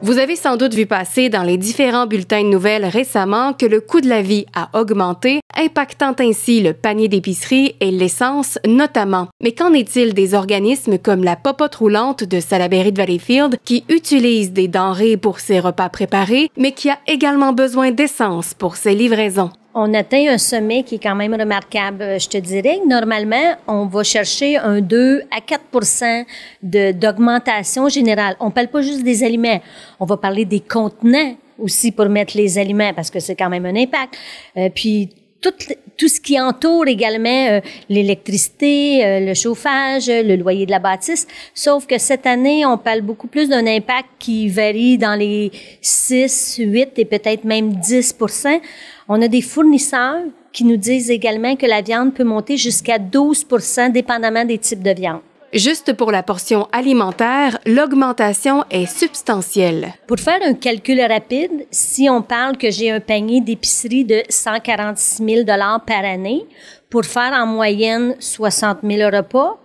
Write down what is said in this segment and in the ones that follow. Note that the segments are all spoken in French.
Vous avez sans doute vu passer dans les différents bulletins de nouvelles récemment que le coût de la vie a augmenté, impactant ainsi le panier d'épicerie et l'essence notamment. Mais qu'en est-il des organismes comme la popote roulante de Salaberry de Valleyfield qui utilise des denrées pour ses repas préparés, mais qui a également besoin d'essence pour ses livraisons? on atteint un sommet qui est quand même remarquable, euh, je te dirais. Normalement, on va chercher un 2 à 4 d'augmentation générale. On parle pas juste des aliments, on va parler des contenants aussi pour mettre les aliments parce que c'est quand même un impact. Euh, puis tout, tout ce qui entoure également euh, l'électricité, euh, le chauffage, euh, le loyer de la bâtisse. Sauf que cette année, on parle beaucoup plus d'un impact qui varie dans les 6, 8 et peut-être même 10 On a des fournisseurs qui nous disent également que la viande peut monter jusqu'à 12 dépendamment des types de viande. Juste pour la portion alimentaire, l'augmentation est substantielle. Pour faire un calcul rapide, si on parle que j'ai un panier d'épicerie de 146 000 par année, pour faire en moyenne 60 000 repas,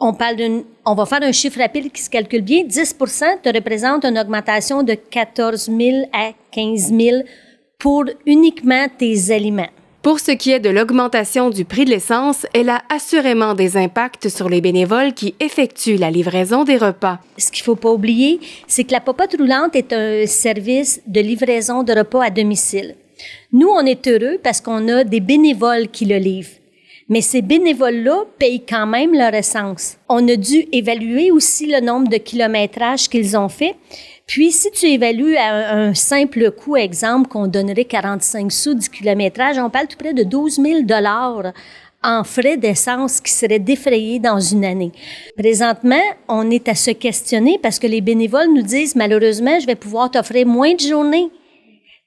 on, parle on va faire un chiffre rapide qui se calcule bien. 10 te représente une augmentation de 14 000 à 15 000 pour uniquement tes aliments. Pour ce qui est de l'augmentation du prix de l'essence, elle a assurément des impacts sur les bénévoles qui effectuent la livraison des repas. Ce qu'il ne faut pas oublier, c'est que la popote roulante est un service de livraison de repas à domicile. Nous, on est heureux parce qu'on a des bénévoles qui le livrent. Mais ces bénévoles-là payent quand même leur essence. On a dû évaluer aussi le nombre de kilométrages qu'ils ont fait. Puis, si tu évalues à un, simple coût, exemple, qu'on donnerait 45 sous du kilométrage, on parle tout près de 12 000 en frais d'essence qui seraient défrayés dans une année. Présentement, on est à se questionner parce que les bénévoles nous disent malheureusement, je vais pouvoir t'offrir moins de journées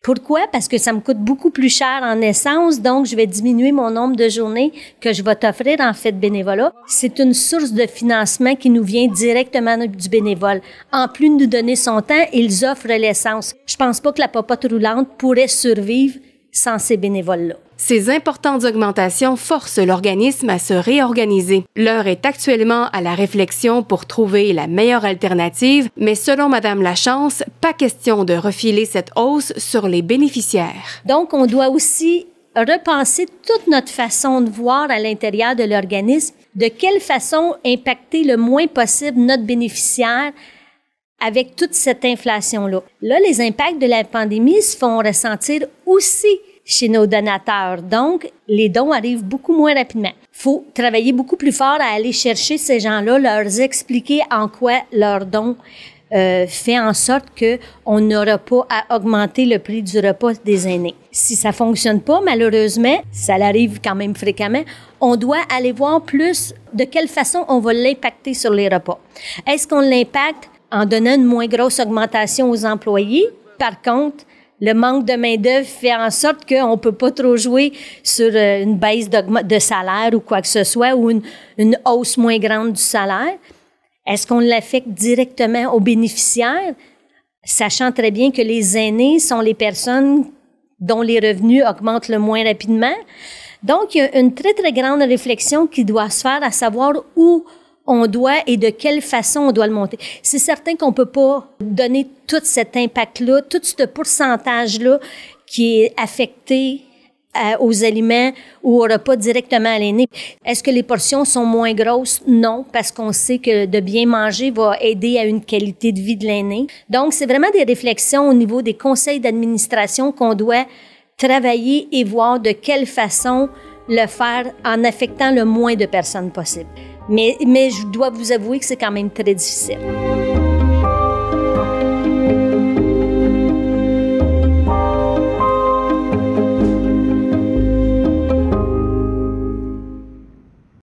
pourquoi? Parce que ça me coûte beaucoup plus cher en essence, donc je vais diminuer mon nombre de journées que je vais t'offrir en fait bénévolat. C'est une source de financement qui nous vient directement du bénévole. En plus de nous donner son temps, ils offrent l'essence. Je pense pas que la popote roulante pourrait survivre sans ces bénévoles-là. Ces importantes augmentations forcent l'organisme à se réorganiser. L'heure est actuellement à la réflexion pour trouver la meilleure alternative, mais selon Madame Lachance, pas question de refiler cette hausse sur les bénéficiaires. Donc, on doit aussi repenser toute notre façon de voir à l'intérieur de l'organisme, de quelle façon impacter le moins possible notre bénéficiaire avec toute cette inflation-là. Là, les impacts de la pandémie se font ressentir aussi chez nos donateurs. Donc, les dons arrivent beaucoup moins rapidement. Faut travailler beaucoup plus fort à aller chercher ces gens-là, leur expliquer en quoi leur don euh, fait en sorte que on n'aura pas à augmenter le prix du repas des aînés. Si ça fonctionne pas, malheureusement, ça l'arrive quand même fréquemment, on doit aller voir plus de quelle façon on va l'impacter sur les repas. Est-ce qu'on l'impacte en donnant une moins grosse augmentation aux employés? Par contre, le manque de main-d'œuvre fait en sorte qu'on ne peut pas trop jouer sur euh, une baisse de salaire ou quoi que ce soit ou une, hausse moins grande du salaire. Est-ce qu'on l'affecte directement aux bénéficiaires, sachant très bien que les aînés sont les personnes dont les revenus augmentent le moins rapidement? Donc, il y a une très, très grande réflexion qui doit se faire à savoir où on doit et de quelle façon on doit le monter. C'est certain qu'on peut pas donner tout cet impact-là, tout ce pourcentage-là qui est affecté euh, aux aliments ou au repas directement à l'aîné. Est-ce que les portions sont moins grosses? Non, parce qu'on sait que de bien manger va aider à une qualité de vie de l'aîné. Donc, c'est vraiment des réflexions au niveau des conseils d'administration qu'on doit travailler et voir de quelle façon le faire en affectant le moins de personnes possible. Mais, je dois vous avouer que c'est quand même très difficile.